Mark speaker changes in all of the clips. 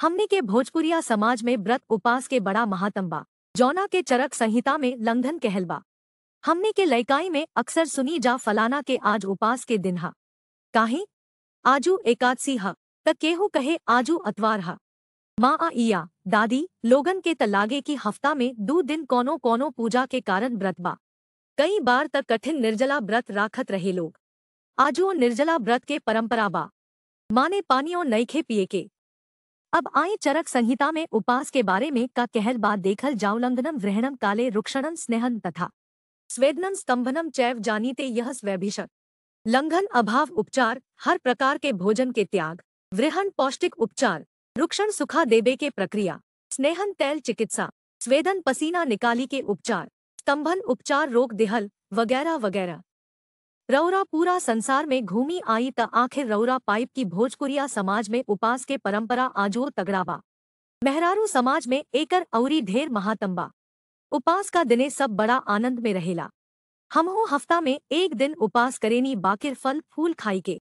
Speaker 1: हमने के भोजपुरिया समाज में व्रत उपास के बड़ा महातंबा जौना के चरक संहिता में लंघन कहलबा हमने के लयकाई में अक्सर सुनी जा फलाना के आज उपास के दिन हा काहे आजू एकादशी हा त केहू कहे आजू अतवार हा माँ आइया दादी लोगन के तलागे की हफ्ता में दो दिन कोनो कोनो पूजा के कारण व्रत बा कई बार तक कठिन निर्जला व्रत राखत रहे लोग आजू निर्जला व्रत के परंपरा बा माने पानियों नईखे पिए के अब आई चरक संहिता में उपास के बारे में का कहल बात देखल जाउलंघनम ग्रहणम काले रुक्षणम स्नेहन तथा स्वेदनम स्तंभनम चैव जानीते यह स्वैभिषक लंघन अभाव उपचार हर प्रकार के भोजन के त्याग वृहण पौष्टिक उपचार रुक्षण सुखा देबे के प्रक्रिया स्नेहन तैल चिकित्सा स्वेदन पसीना निकाली के उपचार स्तंभन उपचार रोग देहल वगैरह वगैरह रौरा पूरा संसार में घूमी आई त आखिर रौरा पाइप की भोजपुरिया समाज में उपास के परंपरा आजो तगड़ावा मेहरारू समाज में एकर औरी ढेर महातंबा उपास का दिने सब बड़ा आनंद में रहेला हमहू हफ्ता में एक दिन उपास करेनी बाकिर फल फूल खाई के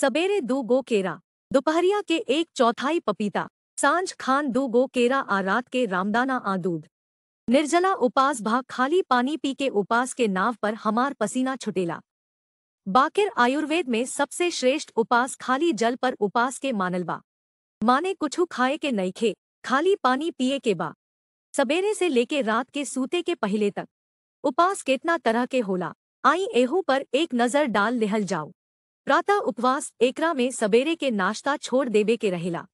Speaker 1: सबेरे दू गो केरा दोपहरिया के एक चौथाई पपीता सांझ खान दू गो केरा आ रात के रामदाना आ दूध निर्जला उपास भा खाली पानी पी के उपास के नाव पर हमार पसीना छुटेला बाकिर आयुर्वेद में सबसे श्रेष्ठ उपास खाली जल पर उपास के मानलवा माने कुछ खाए के नहीं खे खाली पानी पिए के बा सवेरे से लेके रात के सूते के पहले तक उपास कितना तरह के होला आई एहू पर एक नज़र डाल लिहल जाओ प्रातः उपवास एकरा में सवेरे के नाश्ता छोड़ देवे के रहेला